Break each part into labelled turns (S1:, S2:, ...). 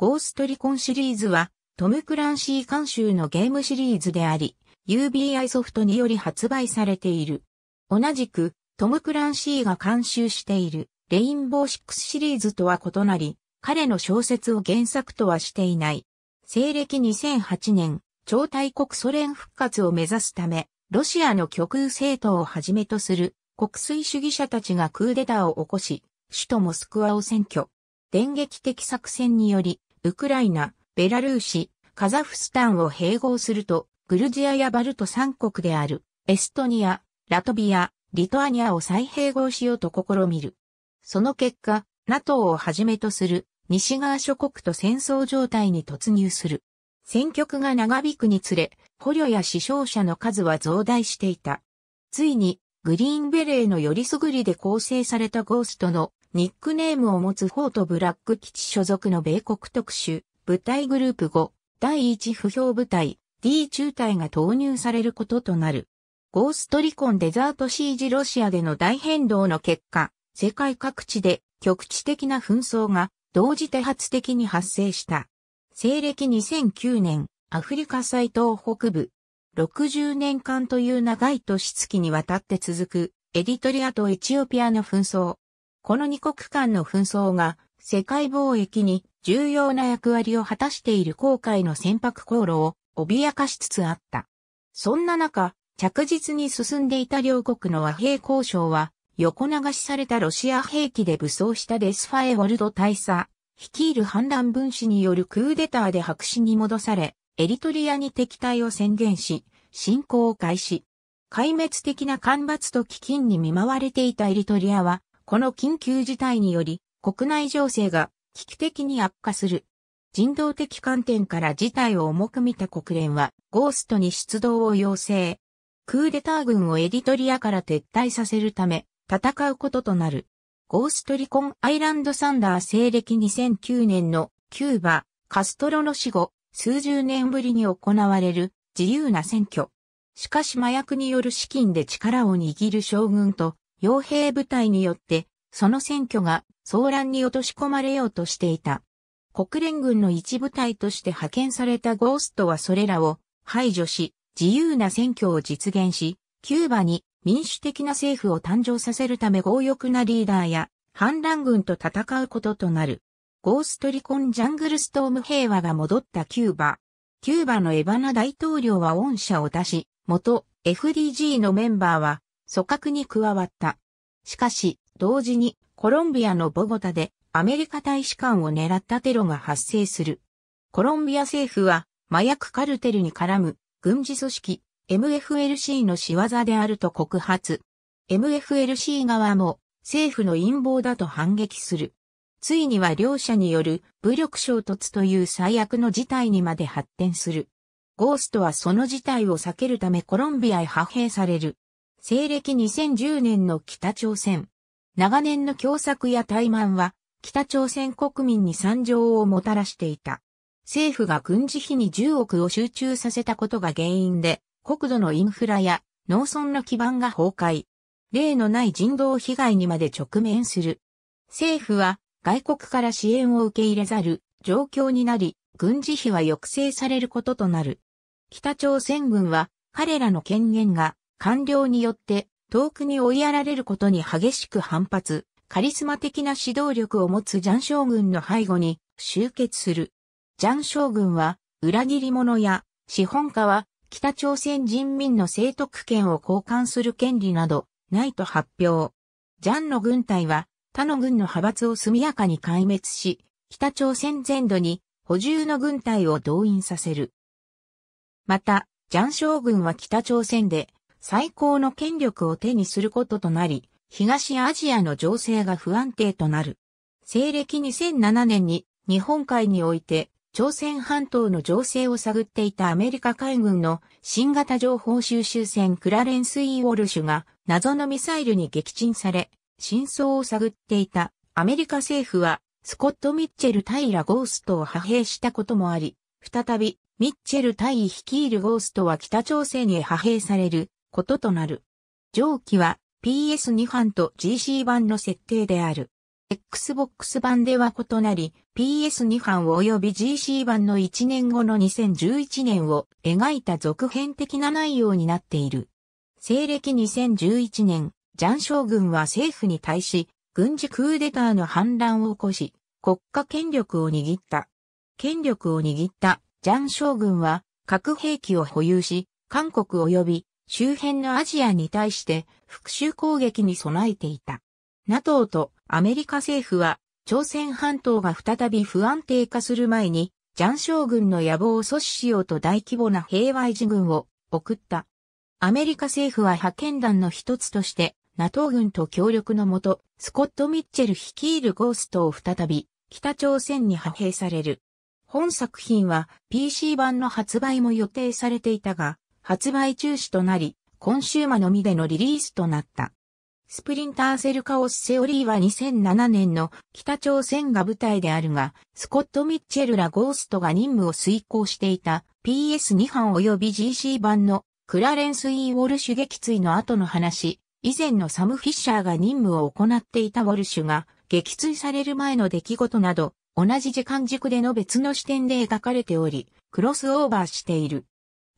S1: ゴーストリコンシリーズは、トム・クランシー監修のゲームシリーズであり、UBI ソフトにより発売されている。同じく、トム・クランシーが監修している、レインボーシックスシリーズとは異なり、彼の小説を原作とはしていない。西暦2008年、超大国ソ連復活を目指すため、ロシアの極右政党をはじめとする国粋主義者たちがクーデターを起こし、首都モスクワを占拠。電撃的作戦により、ウクライナ、ベラルーシ、カザフスタンを併合すると、グルジアやバルト三国である、エストニア、ラトビア、リトアニアを再併合しようと試みる。その結果、NATO をはじめとする西側諸国と戦争状態に突入する。戦局が長引くにつれ、捕虜や死傷者の数は増大していた。ついにグリーンベレーのよりすぐりで構成されたゴーストのニックネームを持つフォートブラック基地所属の米国特殊部隊グループ5第1不評部隊 D 中隊が投入されることとなる。ゴーストリコンデザートシージロシアでの大変動の結果、世界各地で局地的な紛争が同時多発的に発生した。西暦2009年、アフリカ最東北部、60年間という長い年月にわたって続くエリトリアとエチオピアの紛争。この二国間の紛争が世界貿易に重要な役割を果たしている航海の船舶航路を脅かしつつあった。そんな中、着実に進んでいた両国の和平交渉は、横流しされたロシア兵器で武装したデスファエ・ウォルド大佐、率いる反乱分子によるクーデターで白紙に戻され、エリトリアに敵対を宣言し、侵攻を開始。壊滅的な干ばつと飢饉に見舞われていたエリトリアは、この緊急事態により、国内情勢が危機的に悪化する。人道的観点から事態を重く見た国連は、ゴーストに出動を要請。クーデター軍をエリトリアから撤退させるため、戦うこととなる。ゴーストリコンアイランドサンダー西暦2009年のキューバ、カストロの死後、数十年ぶりに行われる自由な選挙。しかし麻薬による資金で力を握る将軍と傭兵部隊によってその選挙が騒乱に落とし込まれようとしていた。国連軍の一部隊として派遣されたゴーストはそれらを排除し、自由な選挙を実現し、キューバに民主的な政府を誕生させるため強欲なリーダーや反乱軍と戦うこととなる。ゴーストリコンジャングルストーム平和が戻ったキューバ。キューバのエバナ大統領は恩赦を出し、元 FDG のメンバーは組閣に加わった。しかし、同時にコロンビアのボゴタでアメリカ大使館を狙ったテロが発生する。コロンビア政府は麻薬カルテルに絡む軍事組織 MFLC の仕業であると告発。MFLC 側も政府の陰謀だと反撃する。ついには両者による武力衝突という最悪の事態にまで発展する。ゴーストはその事態を避けるためコロンビアへ派兵される。西暦2010年の北朝鮮。長年の共作や怠慢は北朝鮮国民に惨状をもたらしていた。政府が軍事費に10億を集中させたことが原因で国土のインフラや農村の基盤が崩壊。例のない人道被害にまで直面する。政府は外国から支援を受け入れざる状況になり、軍事費は抑制されることとなる。北朝鮮軍は彼らの権限が官僚によって遠くに追いやられることに激しく反発、カリスマ的な指導力を持つジャン将軍の背後に集結する。ジャン将軍は裏切り者や資本家は北朝鮮人民の生得権を交換する権利などないと発表。ジャンの軍隊は他の軍の派閥を速やかに壊滅し、北朝鮮全土に補充の軍隊を動員させる。また、ジャン将軍は北朝鮮で最高の権力を手にすることとなり、東アジアの情勢が不安定となる。西暦2007年に日本海において朝鮮半島の情勢を探っていたアメリカ海軍の新型情報収集船クラレンス・イー・ウォルシュが謎のミサイルに撃沈され、真相を探っていたアメリカ政府はスコット・ミッチェル対ラゴーストを派兵したこともあり、再びミッチェル対率いるゴーストは北朝鮮へ派兵されることとなる。上記は PS2 版と GC 版の設定である。Xbox 版では異なり、PS2 版及び GC 版の1年後の2011年を描いた続編的な内容になっている。西暦2011年、ジャン将軍は政府に対し、軍事クーデターの反乱を起こし、国家権力を握った。権力を握ったジャン将軍は核兵器を保有し、韓国及び周辺のアジアに対して復讐攻撃に備えていた。NATO とアメリカ政府は朝鮮半島が再び不安定化する前に、ジャン将軍の野望を阻止しようと大規模な平和維持軍を送った。アメリカ政府は派遣団の一つとして NATO 軍と協力のもと、スコット・ミッチェル率いるゴーストを再び、北朝鮮に派兵される。本作品は PC 版の発売も予定されていたが、発売中止となり、コンシューマのみでのリリースとなった。スプリンターセルカオスセオリーは2007年の北朝鮮が舞台であるが、スコット・ミッチェルらゴーストが任務を遂行していた PS2 版及び GC 版のクラレンス・イー・ウォルシュ撃墜の後の話以前のサム・フィッシャーが任務を行っていたウォルシュが、撃墜される前の出来事など、同じ時間軸での別の視点で描かれており、クロスオーバーしている。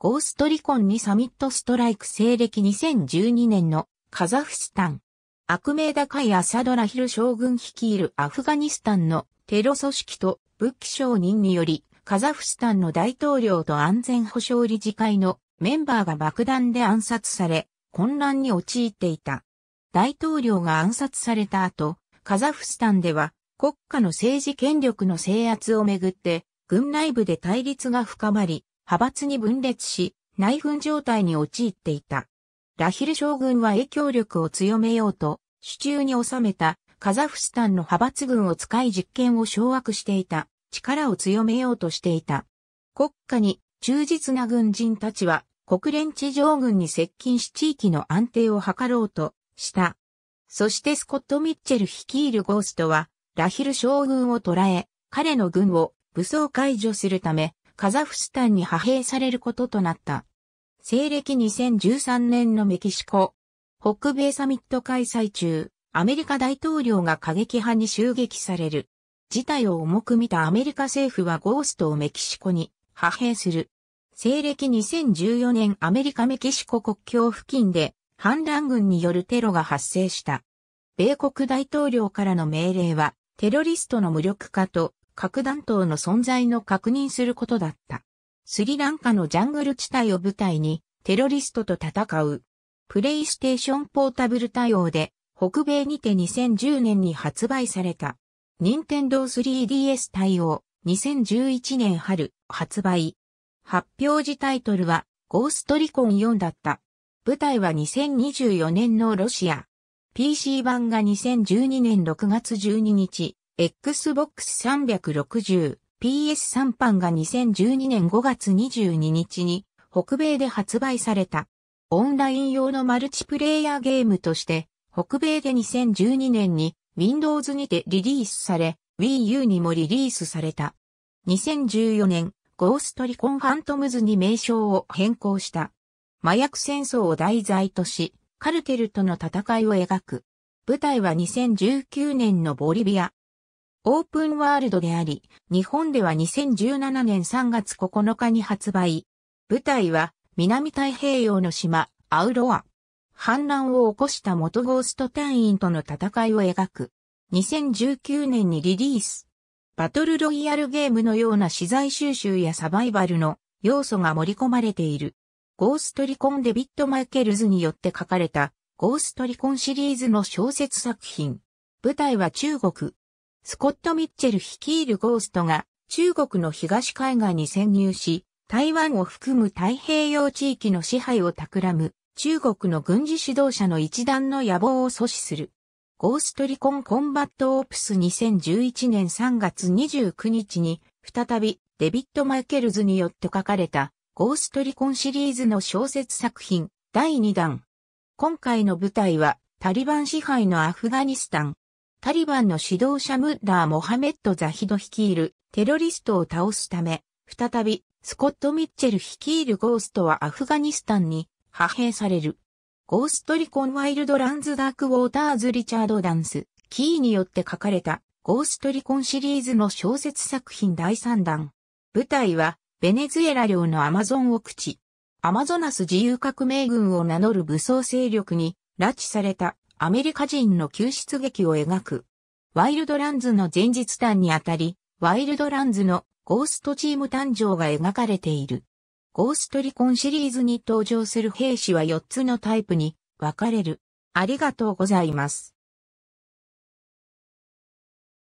S1: ゴーストリコンにサミットストライク西暦2012年のカザフスタン。悪名高いアサドラヒル将軍率いるアフガニスタンのテロ組織と武器商人により、カザフスタンの大統領と安全保障理事会のメンバーが爆弾で暗殺され、混乱に陥っていた。大統領が暗殺された後、カザフスタンでは国家の政治権力の制圧をめぐって、軍内部で対立が深まり、派閥に分裂し、内紛状態に陥っていた。ラヒル将軍は影響力を強めようと、手中に収めたカザフスタンの派閥軍を使い実権を掌握していた、力を強めようとしていた。国家に忠実な軍人たちは国連地上軍に接近し地域の安定を図ろうとした。そしてスコット・ミッチェル率いるゴーストは、ラヒル将軍を捕らえ、彼の軍を武装解除するため、カザフスタンに派兵されることとなった。西暦2013年のメキシコ、北米サミット開催中、アメリカ大統領が過激派に襲撃される。事態を重く見たアメリカ政府はゴーストをメキシコに派兵する。西暦2014年アメリカメキシコ国境付近で反乱軍によるテロが発生した。米国大統領からの命令はテロリストの無力化と核弾頭の存在の確認することだった。スリランカのジャングル地帯を舞台にテロリストと戦う。プレイステーションポータブル対応で北米にて2010年に発売された。任天堂 3DS 対応2011年春発売。発表時タイトルは、ゴーストリコン4だった。舞台は2024年のロシア。PC 版が2012年6月12日、Xbox 360、PS3 版が2012年5月22日に北米で発売された。オンライン用のマルチプレイヤーゲームとして、北米で2012年に Windows にてリリースされ、Wii U にもリリースされた。2014年、ゴーストリコンファントムズに名称を変更した。麻薬戦争を題材とし、カルテルとの戦いを描く。舞台は2019年のボリビア。オープンワールドであり、日本では2017年3月9日に発売。舞台は南太平洋の島、アウロア。反乱を起こした元ゴースト隊員との戦いを描く。2019年にリリース。バトルロイヤルゲームのような資材収集やサバイバルの要素が盛り込まれている。ゴーストリコン・デビット・マイケルズによって書かれたゴーストリコンシリーズの小説作品。舞台は中国。スコット・ミッチェル率いるゴーストが中国の東海岸に潜入し、台湾を含む太平洋地域の支配を企む中国の軍事指導者の一団の野望を阻止する。ゴーストリコンコンバットオープス2011年3月29日に、再びデビッド・マイケルズによって書かれた、ゴーストリコンシリーズの小説作品、第2弾。今回の舞台は、タリバン支配のアフガニスタン。タリバンの指導者ムッダー・モハメッド・ザヒド率いるテロリストを倒すため、再びスコット・ミッチェル率いるゴーストはアフガニスタンに派兵される。ゴーストリコンワイルドランズダークウォーターズ・リチャード・ダンス、キーによって書かれた、ゴーストリコンシリーズの小説作品第3弾。舞台は、ベネズエラ領のアマゾン奥地。アマゾナス自由革命軍を名乗る武装勢力に、拉致されたアメリカ人の救出劇を描く。ワイルドランズの前日談にあたり、ワイルドランズのゴーストチーム誕生が描かれている。ゴーストリコンシリーズに登場する兵士は4つのタイプに分かれる。ありがとうございます。